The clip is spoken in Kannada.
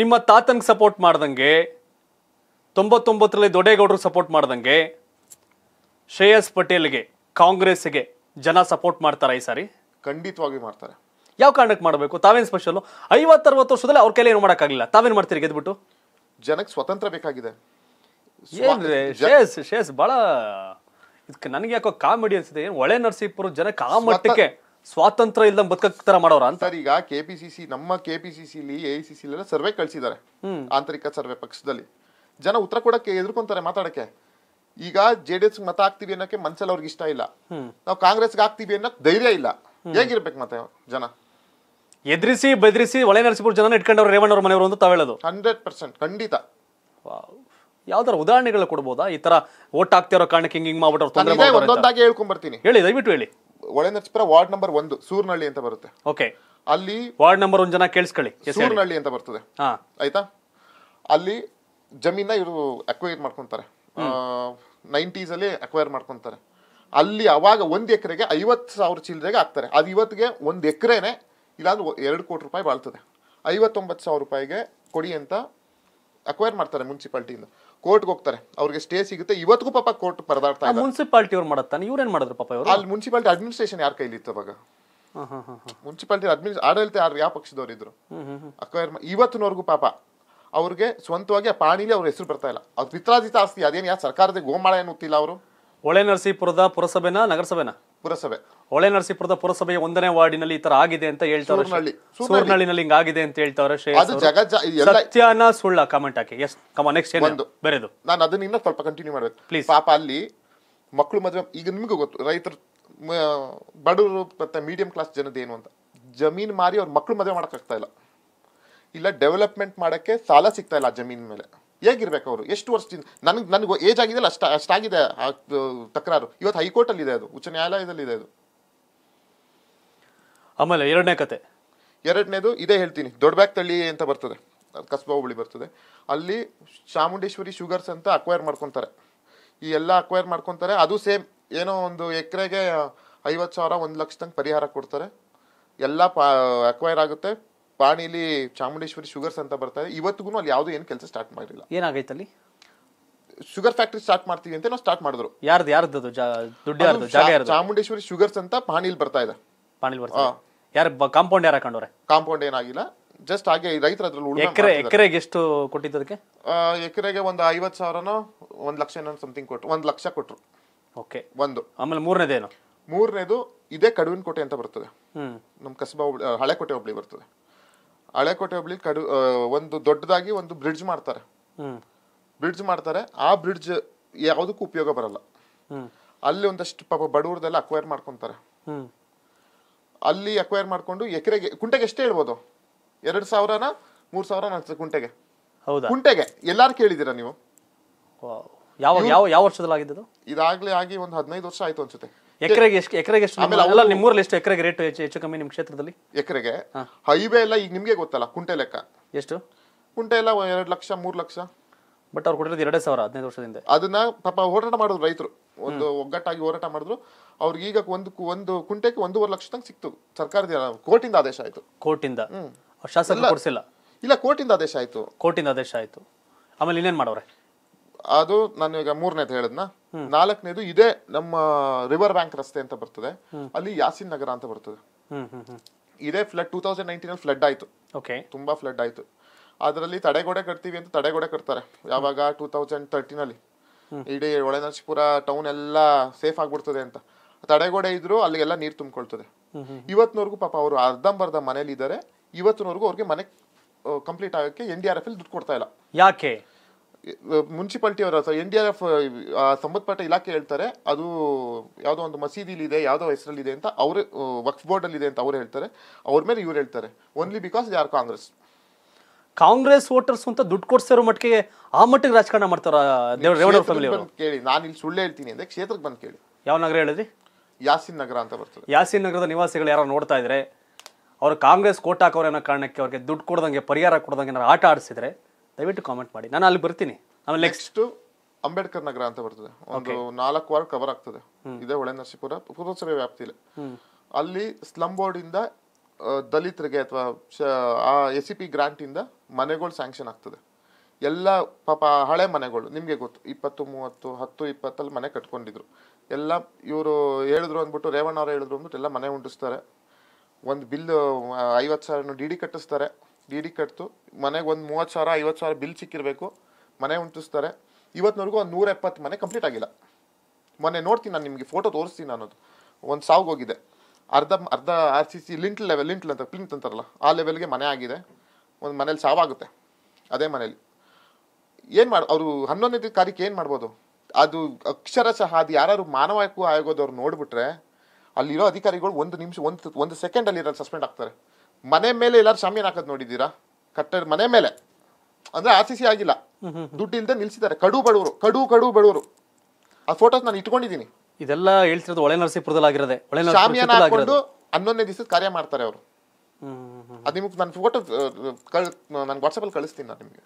ನಿಮ್ಮ ತಾತನಿಗೆ ಸಪೋರ್ಟ್ ಮಾಡ್ದಂಗೆ ತೊಂಬತ್ತೊಂಬತ್ತರಲ್ಲಿ ದೊಡ್ಡೇಗೌಡರು ಸಪೋರ್ಟ್ ಮಾಡ್ದಂಗೆ ಶ್ರೇಯಸ್ ಪಟೇಲ್ಗೆ ಕಾಂಗ್ರೆಸ್ಗೆ ಜನ ಸಪೋರ್ಟ್ ಮಾಡ್ತಾರೆ ಈ ಸಾರಿ ಖಂಡಿತವಾಗಿ ಮಾಡ್ತಾರೆ ಯಾವ ಕಾರಣಕ್ಕೆ ಮಾಡಬೇಕು ತಾವೇನು ಸ್ಪೆಷಲ್ ಐವತ್ತರವತ್ತು ವರ್ಷದಲ್ಲಿ ಅವ್ರ ಕೈಲಿ ಏನು ಮಾಡೋಕ್ಕಾಗಲಿಲ್ಲ ತಾವೇನು ಮಾಡ್ತೀರಿ ಗೆದ್ಬಿಟ್ಟು ಜನಕ್ಕೆ ಸ್ವತಂತ್ರ ಬೇಕಾಗಿದೆ ಏನ್ರಿ ಶ್ರೇಯಸ್ ಶ್ರೇಯಸ್ ಭಾಳ ಇದಕ್ಕೆ ನನಗೆ ಯಾಕೋ ಕಾಮಿಡಿ ಅನ್ಸಿದೆ ಏನು ಒಳೆ ನರಸೀಪುರ ಜನಕ್ಕೆ ಆ ಮಟ್ಟಕ್ಕೆ ಸ್ವಾತಂತ್ರ್ಯ ಇಲ್ಲದ ಬದುಕಕ್ ತರ ಮಾಡೋರ ಅಂತ ಸರ್ ಈಗ ಕೆ ಪಿ ಸಿ ಸಿ ನಮ್ಮ ಕೆ ಪಿ ಸಿ ಸಿಲಿ ಎ ಸಿ ಸಿ ಸರ್ವೆ ಕಳಿಸಿದ್ದಾರೆ ಆಂತರಿಕ ಸರ್ವೆ ಪಕ್ಷದಲ್ಲಿ ಜನ ಉತ್ತರ ಕೊಡಕ್ಕೆ ಎದುರ್ಕೊಂತಾರೆ ಮಾತಾಡಕ್ಕೆ ಈಗ ಜೆ ಡಿ ಎಸ್ ಮತ ಹಾಕ್ತಿವಿ ಅನ್ನೋಕೆ ಮನ್ಸಲ್ಲಿ ಅವ್ರಿಗೆ ಇಷ್ಟ ಇಲ್ಲ ನಾವು ಕಾಂಗ್ರೆಸ್ಗೆ ಹಾಕ್ತಿವಿ ಅನ್ನೋ ಧೈರ್ಯ ಇಲ್ಲ ಹೇಗಿರ್ಬೇಕು ಮತ್ತೆ ಜನ ಎದ್ರಿಸಿ ಬದ್ರಿಸಿ ಒಳೆ ನರಸೀಪುರ ಜನ ಇಟ್ಕೊಂಡವ್ರು ಅವ್ರ ಮನೆಯವರು ಅಂತ ಹಂಡ್ರೆಡ್ ಪರ್ಸೆಂಟ್ ಖಂಡಿತ ಯಾವ್ದಾರ ಉದಾಹರಣೆಗಳು ಕೊಡ್ಬೋದಾ ಈ ತರ ಓಟ್ ಹಾಕ್ತಿರೋ ಕಾರಣಕ್ಕೆ ಹಿಂಗ್ ಹಿಂಗ್ ಮಾಡ್ಬಿಟ್ಟು ಹೇಳ್ಕೊಂಡ್ ಬರ್ತೀನಿ ಹೇಳಿ ದಯವಿಟ್ಟು ಹೇಳಿ ಒಳನರಸೀಪುರ ವಾರ್ಡ್ ನಂಬರ್ ಒಂದು ಸೂರ್ನಹಳ್ಳಿ ಅಂತ ಬರುತ್ತೆ ಓಕೆ ಅಲ್ಲಿ ವಾರ್ಡ್ ನಂಬರ್ ಒಂದ್ ಜನ ಕೇಳಿಸ್ಕೊಳ್ಳಿ ಸೂರ್ನಹಳ್ಳಿ ಅಂತ ಬರ್ತದೆ ಆಯ್ತಾ ಅಲ್ಲಿ ಜಮೀನ ಇವರು ಅಕ್ವೈರ್ ಮಾಡ್ಕೊಂತಾರೆ ನೈಂಟೀಸ್ ಅಲ್ಲಿ ಅಕ್ವೈರ್ ಮಾಡ್ಕೊಂತಾರೆ ಅಲ್ಲಿ ಅವಾಗ ಒಂದ್ ಎಕರೆಗೆ ಐವತ್ತು ಸಾವಿರ ಚಿಲ್ಲರೆಗೆ ಹಾಕ್ತಾರೆ ಅದು ಇವತ್ತಿಗೆ ಒಂದ್ ಎಕರೆನೆ ಇಲ್ಲಾಂದ್ರೆ ಎರಡು ಕೋಟಿ ರೂಪಾಯಿ ಬಾಳ್ತದೆ ಐವತ್ತೊಂಬತ್ತು ಸಾವಿರ ರೂಪಾಯಿಗೆ ಕೊಡಿ ಅಂತ ಅಕ್ವೈರ್ ಮಾಡ್ತಾರೆ ಮುನ್ಸಿಪಾಲ್ಟಿಯಿಂದ ಕೋರ್ಟ್ಗೆ ಹೋಗ್ತಾರೆ ಅವ್ರಿಗೆ ಸ್ಟೇ ಸಿಗುತ್ತೆ ಇವತ್ತಿಗೂ ಪಾಪ ಕೋರ್ಟ್ ಪರದಾಡ್ತಾ ಇದ್ದಾರೆ ಮುನ್ಸಿಪಾಲಿಟಿ ಅವ್ರು ಮಾಡತ್ತಾನೆ ಇವ್ರೇನ್ ಮಾಡಿದ್ರು ಪಾಪ ಇವರು ಅಲ್ಲಿ ಮುನ್ಸಿಪಾಲಿಟಿ ಅಡ್ಮಿನಿಸ್ಟ್ರೇಷನ್ ಯಾರ ಕೈಲಿ ಇತ್ತು ಅವಾಗ ಮುನ್ಸಿಪಾಲಿಟಿ ಅಡ್ಮಿನಿ ಆಡಳಿತ ಯಾರು ಯಾವ ಪಕ್ಷದವ್ರು ಇದ್ರು ಅಕ್ವೈರ್ ಇವತ್ತಿನವರೆಗೂ ಪಾಪ ಅವ್ರಿಗೆ ಸ್ವಂತವಾಗಿ ಆ ಪಾಣಿಲಿ ಅವ್ರ ಹೆಸರು ಬರ್ತಾ ಇಲ್ಲ ಅದು ಪಿತ್ರಾಜಿತ ಆಸ್ತಿ ಅದೇನು ಯಾರು ಸರ್ಕಾರದ ಗೋಮಾಳ ಏನು ಗೊತ್ತಿಲ್ಲ ಅವರು ಹೊಳೆ ನರಸೀಪುರದ ಪುರಸಭೆನಾ ನಗರಸಭೆನಾ ಪುರಸಭೆ ಹೊಳೆ ನರಸೀಪುರದ ಪುರಸಭೆಯ ಒಂದನೇ ವಾರ್ಡಿನಲ್ಲಿ ಈ ತರ ಆಗಿದೆ ಅಂತ ಹೇಳ್ತಾರೆ ಸೂರ್ನಳ್ಳಿನಲ್ಲಿ ಹಿಂಗಾಗಿದೆ ಅಂತ ಹೇಳ್ತಾವ್ರೆ ಜಗ ಸುಳ್ಳ ಕಾಮೆಂಟ್ ಹಾಕಿ ಎಸ್ ಕಮ ನೆಕ್ಸ್ಟ್ ಏನು ನಾನು ಅದನ್ನ ಇನ್ನೂ ಸ್ವಲ್ಪ ಕಂಟಿನ್ಯೂ ಮಾಡ್ಬೇಕು ಪ್ಲೀಸ್ ಪಾಪ ಅಲ್ಲಿ ಮಕ್ಕಳು ಮದುವೆ ಈಗ ನಿಮಗೂ ಗೊತ್ತು ರೈತರು ಮ, ಬಡವರು ಮತ್ತೆ ಮೀಡಿಯಂ ಕ್ಲಾಸ್ ಜನದ ಏನು ಅಂತ ಜಮೀನ್ ಮಾರಿ ಅವ್ರ ಮಕ್ಕಳು ಮದುವೆ ಮಾಡೋಕ್ಕಾಗ್ತಾ ಇಲ್ಲ ಇಲ್ಲ ಡೆವಲಪ್ಮೆಂಟ್ ಮಾಡಕ್ಕೆ ಸಾಲ ಸಿಗ್ತಾ ಇಲ್ಲ ಆ ಜಮೀನ್ ಮೇಲೆ ಹೇಗಿರ್ಬೇಕು ಅವರು ಎಷ್ಟು ವರ್ಷದಿಂದ ನನಗೆ ನನಗೆ ಏಜ್ ಅಲ್ಲ ಅಷ್ಟು ಅಷ್ಟಾಗಿದೆ ತಕರಾರು ಇವತ್ತು ಹೈಕೋರ್ಟಲ್ಲಿದೆ ಅದು ಉಚ್ಚ ನ್ಯಾಯಾಲಯದಲ್ಲಿದೆ ಅದು ಆಮೇಲೆ ಎರಡನೇ ಕತೆ ಎರಡನೇದು ಇದೇ ಹೇಳ್ತೀನಿ ದೊಡ್ಡಬ್ಯಾಗ್ ತಳ್ಳಿ ಅಂತ ಬರ್ತದೆ ಕಸ್ಬಾ ಹುಳಿ ಬರ್ತದೆ ಅಲ್ಲಿ ಚಾಮುಂಡೇಶ್ವರಿ ಶುಗರ್ಸ್ ಅಂತ ಅಕ್ವೈರ್ ಮಾಡ್ಕೊತಾರೆ ಈ ಎಲ್ಲ ಅಕ್ವೈರ್ ಮಾಡ್ಕೊತಾರೆ ಅದು ಸೇಮ್ ಏನೋ ಒಂದು ಎಕರೆಗೆ ಐವತ್ತು ಸಾವಿರ ಒಂದು ಲಕ್ಷ ತನಕ ಪರಿಹಾರ ಕೊಡ್ತಾರೆ ಎಲ್ಲ ಪಾ ಅಕ್ವೈರ್ ಆಗುತ್ತೆ ಪಾಣಿಲಿ ಚಾಮುಂಡೇಶ್ವರಿ ಶುಗರ್ಸ್ ಅಂತ ಬರ್ತಾ ಇದೆ ಇವತ್ತಿಗೂ ಅಲ್ಲಿ ಯಾವುದು ಏನು ಕೆಲಸ ಸ್ಟಾರ್ಟ್ ಮಾಡಿಲ್ಲ ಏನಾಗೈತೆ ಅಲ್ಲಿ ಶುಗರ್ ಫ್ಯಾಕ್ಟ್ರಿ ಸ್ಟಾರ್ಟ್ ಮಾಡ್ತೀವಿ ಅಂತ ನಾವು ಸ್ಟಾರ್ಟ್ ಮಾಡಿದ್ರು ಯಾರ್ದು ಯಾರ್ದು ದುಡ್ಡು ಚಾಮುಂಡೇಶ್ವರಿ ಶುಗರ್ಸ್ ಅಂತ ಪಾಣಿಲಿ ಬರ್ತಾ ಇದೆ ಪಾಣಿಲ್ ಬರ್ತಾ ಯಾರು ಕಾಂಪೌಂಡ್ ಯಾರು ಹಾಕೊಂಡವ್ರೆ ಕಾಂಪೌಂಡ್ ಏನಾಗಿಲ್ಲ ಜಸ್ಟ್ ಹಾಗೆ ರೈತರ ಅದ್ರಲ್ಲಿ ಎಕರೆ ಎಕರೆಗೆ ಎಷ್ಟು ಕೊಟ್ಟಿದ್ದು ಎಕರೆಗೆ ಒಂದು ಐವತ್ತು ಸಾವಿರನೋ ಒಂದು ಲಕ್ಷ ಏನೋ ಸಮಥಿಂಗ್ ಕೊಟ್ಟರು ಒಂದು ಲಕ್ಷ ಕೊಟ್ಟರು ಓಕೆ ಒಂದು ಆಮೇಲೆ ಮೂರನೇದೇನು ಮೂರನೇದು ಇದೇ ಕಡುವಿನ ಕೋಟೆ ಅಂತ ಬರ್ತದೆ ಹ್ಮ್ ನಮ್ಮ ಕಸಬಾ ಹಳೆ ಕೋಟೆ ಒಬ್ಳಿ ಬರ್ತದೆ ಹಳೆಕೋಟೆ ಹೋಬಳಿ ಕಡು ಒಂದು ದೊಡ್ಡದಾಗಿ ಒಂದು ಬ್ರಿಡ್ಜ್ ಮಾಡ್ತಾರೆ ಬ್ರಿಡ್ಜ್ ಮಾಡ್ತಾರೆ ಆ ಬ್ರಿಡ್ಜ್ ಯಾವುದಕ್ಕೂ ಉಪಯೋಗ ಬರಲ್ಲ ಅಲ್ಲಿ ಒಂದಷ್ಟು ಪಾಪ ಬಡವರದೆಲ್ಲ ಅಕ್ವೈರ್ ಮಾಡ್ಕೊಂತಾರೆ ಅಲ್ಲಿ ಅಕ್ವೈರ್ ಮಾಡ್ಕೊಂಡು ಎಕರೆಗೆ ಕುಂಟೆಗೆ ಎಷ್ಟೇ ಹೇಳ್ಬೋದು ಎರಡ್ ಸಾವಿರನ ಮೂರ್ ಸಾವಿರ ಕುಂಟೆಗೆ ಕುಂಟೆಗೆ ಎಲ್ಲಾರು ಕೇಳಿದೀರಾ ನೀವು ಯಾವ ಯಾವ ಯಾವ ವರ್ಷದಲ್ಲಿ ಆಗಿದ್ದು ಇದಾಗ್ಲೇ ಆಗಿ ಒಂದು ಹದಿನೈದು ವರ್ಷ ಆಯ್ತು ಅನ್ಸುತ್ತೆ ಎಕರೆಗೆ ಎಷ್ಟು ಎಕರೆಗೆ ಎಷ್ಟು ಆಮೇಲೆ ಅವೆಲ್ಲ ನಿಮ್ಮೂರಲ್ಲಿ ಎಷ್ಟು ಎಕರೆಗೆ ರೇಟ್ ಹೆಚ್ಚು ಕಮ್ಮಿ ನಿಮ್ಮ ಕ್ಷೇತ್ರದಲ್ಲಿ ಎಕರೆಗೆ ಹೈವೇ ಎಲ್ಲ ಈಗ ನಿಮಗೆ ಗೊತ್ತಲ್ಲ ಕುಂಟೆ ಲೆಕ್ಕ ಎಷ್ಟು ಕುಂಟೆ ಎಲ್ಲ ಎರಡು ಲಕ್ಷ ಮೂರು ಲಕ್ಷ ಬಟ್ ಅವ್ರು ಕೊಟ್ಟಿರೋದು ಎರಡೇ ಸಾವಿರ ಹದಿನೈದು ವರ್ಷದಿಂದ ಅದನ್ನ ಪಾಪ ಹೋರಾಟ ಮಾಡಿದ್ರು ರೈತರು ಒಂದು ಒಗ್ಗಟ್ಟಾಗಿ ಹೋರಾಟ ಮಾಡಿದ್ರು ಅವ್ರಿಗೆ ಈಗ ಒಂದು ಒಂದು ಕುಂಟೆಗೆ ಒಂದೂವರೆ ಲಕ್ಷ ತಂಗ ಸಿಕ್ತು ಸರ್ಕಾರದ ಕೋರ್ಟಿಂದ ಆದೇಶ ಆಯ್ತು ಕೋರ್ಟಿಂದ ಶಾಸಕ ಕೊಡಿಸಿಲ್ಲ ಇಲ್ಲ ಕೋರ್ಟಿಂದ ಆದೇಶ ಆಯ್ತು ಕೋರ್ಟಿಂದ ಆದೇಶ ಆಯ್ತು ಆಮೇಲೆ ಇನ್ನೇನ್ ಮಾಡೋರೆ ಅದು ನಾನು ಈಗ ಮೂರನೇದು ಹೇಳದ್ನ ನಾಲ್ಕನೇದು ಇದೇ ನಮ್ಮ ರಿವರ್ ಬ್ಯಾಂಕ್ ರಸ್ತೆ ಅಂತ ಬರ್ತದೆ ಅಲ್ಲಿ ಯಾಸಿನ್ ನಗರ ಅಂತ ಬರ್ತದೆ ಇದೇ ಫ್ಲಡ್ ಟೂ ತೌಸಂಡ್ ನೈನ್ಟೀನ್ ಅಲ್ಲಿ ಫ್ಲಡ್ ಆಯ್ತು ತುಂಬಾ ಫ್ಲಡ್ ಆಯ್ತು ಅದರಲ್ಲಿ ತಡೆಗೋಡೆ ಕಟ್ತೀವಿ ಅಂತ ತಡೆಗೋಡೆ ಕಟ್ತಾರೆ ಯಾವಾಗ ಟೂ ತೌಸಂಡ್ ತರ್ಟೀನ್ ಅಲ್ಲಿ ಇಡೀ ಒಳನರ್ಸಿಪುರ ಟೌನ್ ಎಲ್ಲ ಸೇಫ್ ಆಗ್ಬಿಡ್ತದೆ ಅಂತ ತಡೆಗೋಡೆ ಇದ್ರು ಅಲ್ಲಿಗೆಲ್ಲ ನೀರು ತುಂಬಿಕೊಳ್ತದೆ ಇವತ್ತಿನವರೆಗೂ ಪಾಪ ಅವರು ಅರ್ಧಂಬರ್ಧ ಮನೇಲಿ ಇದ್ದಾರೆ ಇವತ್ತಿನವರೆಗೂ ಅವ್ರಿಗೆ ಮನೆ ಕಂಪ್ಲೀಟ್ ಆಗಕ್ಕೆ ಎನ್ ಡಿ ಆರ್ ಎಫ್ ದುಡ್ಡು ಕೊಡ್ತಾ ಇಲ್ಲ ಯಾಕೆ ಮುನ್ಸಿಪಾಲ್ಟಿ ಅವರ ಎನ್ ಡಿ ಆರ್ ಎಫ್ ಸಂಬಂಧಪಟ್ಟ ಇಲಾಖೆ ಹೇಳ್ತಾರೆ ಅದು ಯಾವುದೋ ಒಂದು ಮಸೀದಿಲಿ ಇದೆ ಯಾವುದೋ ಹೆಸರಲ್ಲಿದೆ ಅಂತ ಅವರು ವಕ್ಫ್ ಇದೆ ಅಂತ ಅವ್ರು ಹೇಳ್ತಾರೆ ಅವ್ರ ಮೇಲೆ ಇವ್ರು ಹೇಳ್ತಾರೆ only because they are Congress Congress voters ಅಂತ ದುಡ್ಡು ಕೊಡ್ಸಿರೋ ಮಟ್ಟಿಗೆ ಆ ಮಟ್ಟಿಗೆ ರಾಜಕಾರಣ ಮಾಡ್ತಾರ ಕೇಳಿ ನಾನು ಇಲ್ಲಿ ಸುಳ್ಳು ಹೇಳ್ತೀನಿ ಅಂದ್ರೆ ಕ್ಷೇತ್ರಕ್ಕೆ ಬಂದು ಕೇಳಿ ಯಾವ ನಗರ ಹೇಳಿದ್ರಿ ಯಾಸಿನ್ ನಗರ ಅಂತ ಬರ್ತದೆ ಯಾಸಿನ್ ನಗರದ ನಿವಾಸಿಗಳು ಯಾರೋ ನೋಡ್ತಾ ಇದ್ರೆ ಅವರು ಕಾಂಗ್ರೆಸ್ ಕೋಟ್ ಹಾಕೋರು ಕಾರಣಕ್ಕೆ ಅವ್ರಿಗೆ ದುಡ್ಡು ಕೊಡ್ದಂಗೆ ಪರಿಹಾರ ಕೊಡ್ದಂಗೆ ಏನಾರು ಆಟ ಆಡಿಸಿದ್ರೆ ದಯವಿಟ್ಟು ಕಾಮೆಂಟ್ ಮಾಡಿ ನಾನು ಅಲ್ಲಿ ಬರ್ತೀನಿ ಆಮೇಲೆ ನೆಕ್ಸ್ಟ್ ಅಂಬೇಡ್ಕರ್ ನಗರ ಅಂತ ಬರ್ತದೆ ಒಂದು ನಾಲ್ಕು ವಾರ್ಡ್ ಕವರ್ ಆಗ್ತದೆ ಇದೇ ಹೊಳೆ ನರಸೀಪುರ ಪುರಸಭೆ ವ್ಯಾಪ್ತಿಲಿ ಅಲ್ಲಿ ಸ್ಲಂ ಬೋರ್ಡ್ ಇಂದ ದಲಿತರಿಗೆ ಅಥವಾ ಎಸ್ ಸಿ ಪಿ ಗ್ರಾಂಟ್ ಇಂದ ಮನೆಗಳು ಸ್ಯಾಂಕ್ಷನ್ ಆಗ್ತದೆ ಎಲ್ಲ ಪಾಪ ಹಳೆ ಮನೆಗಳು ನಿಮಗೆ ಗೊತ್ತು ಇಪ್ಪತ್ತು ಮೂವತ್ತು ಹತ್ತು ಇಪ್ಪತ್ತಲ್ಲಿ ಮನೆ ಕಟ್ಕೊಂಡಿದ್ರು ಎಲ್ಲ ಇವರು ಹೇಳಿದ್ರು ಅಂದ್ಬಿಟ್ಟು ರೇವಣ್ಣ ಹೇಳಿದ್ರು ಅಂದ್ಬಿಟ್ಟು ಎಲ್ಲ ಮನೆ ಉಂಟಿಸ್ತಾರೆ ಒಂದು ಬಿಲ್ ಐವತ್ತು ಸಾವಿರ ಡಿ ಡಿ ಕಟ್ಟಿಸ್ತಾರೆ ಡಿ ಡಿ ಕಟ್ತು ಮನೆಗೆ ಒಂದು ಮೂವತ್ತು ಸಾವಿರ ಐವತ್ತು ಸಾವಿರ ಬಿಲ್ ಸಿಕ್ಕಿರಬೇಕು ಮನೆ ಉಂಟಿಸ್ತಾರೆ ಇವತ್ತಿನವರೆಗೂ ಒಂದು ನೂರ ಎಪ್ಪತ್ತು ಮನೆ ಕಂಪ್ಲೀಟ್ ಆಗಿಲ್ಲ ಮೊನ್ನೆ ನೋಡ್ತೀನಿ ನಾನು ನಿಮಗೆ ಫೋಟೋ ತೋರಿಸ್ತೀನಿ ಅನ್ನೋದು ಒಂದು ಸಾವಿಗೆ ಹೋಗಿದೆ ಅರ್ಧ ಅರ್ಧ R C C lintel level lintel ಅಂತ ಪ್ಲಿಂಟ್ ಅಂತಾರಲ್ಲ ಆ ಲೆವೆಲ್ಗೆ ಮನೆ ಆಗಿದೆ ಒಂದು ಮನೇಲಿ ಸಾವಾಗುತ್ತೆ ಅದೇ ಮನೇಲಿ ಏನು ಮಾಡಿ ಅವರು ಹನ್ನೊಂದನೇ ತಾರೀಕು ಏನು ಮಾಡ್ಬೋದು ಅದು ಅಕ್ಷರಶಃ ಅದು ಯಾರು ಮಾನವ ಹಕ್ಕು ಆಯೋಗದವ್ರು ನೋಡಿಬಿಟ್ರೆ ಅಲ್ಲಿರೋ ಅಧಿಕಾರಿಗಳು ಒಂದು ನಿಮಿಷ ಒಂದು ಒಂದು ಸೆಕೆಂಡಲ್ಲಿ ಇರೋಲ್ಲಿ ಸಸ್ಪೆಂಡ್ ಆಗ್ತಾರೆ ಮನೆ ಮೇಲೆ ಎಲ್ಲಾರು ಶಾಮಿಯನ್ ಹಾಕೋದ್ ನೋಡಿದ್ದೀರಾ ಕಟ್ಟಡ ಮನೆ ಮೇಲೆ ಅಂದ್ರೆ ಆರ್ ಸಿ ಸಿ ಆಗಿಲ್ಲ ದುಡ್ಡು ಇಲ್ದೆ ನಿಲ್ಸಿದ್ದಾರೆ ಕಡು ಬಡವರು ಕಡು ಕಡು ಬಡವರು ಆ ಫೋಟೋಸ್ ನಾನು ಇಟ್ಕೊಂಡಿದ್ದೀನಿ ಇದೆಲ್ಲ ಹೇಳ್ತಿರೋದು ಒಳೆ ನರಸೀಪುರದಲ್ಲಿ ಆಗಿರೋದೆ ಒಳೆ ಹಾಕೊಂಡು ಹನ್ನೊಂದನೇ ದಿವಸದ ಕಾರ್ಯ ಮಾಡ್ತಾರೆ ಅವರು ಅದು ನಿಮ್ಗೆ ನನ್ನ ಫೋಟೋ ನಾನು ವಾಟ್ಸಪ್ ಅಲ್ಲಿ ಕಳಿಸ್ತೀನಿ ನಾನು ನಿಮಗೆ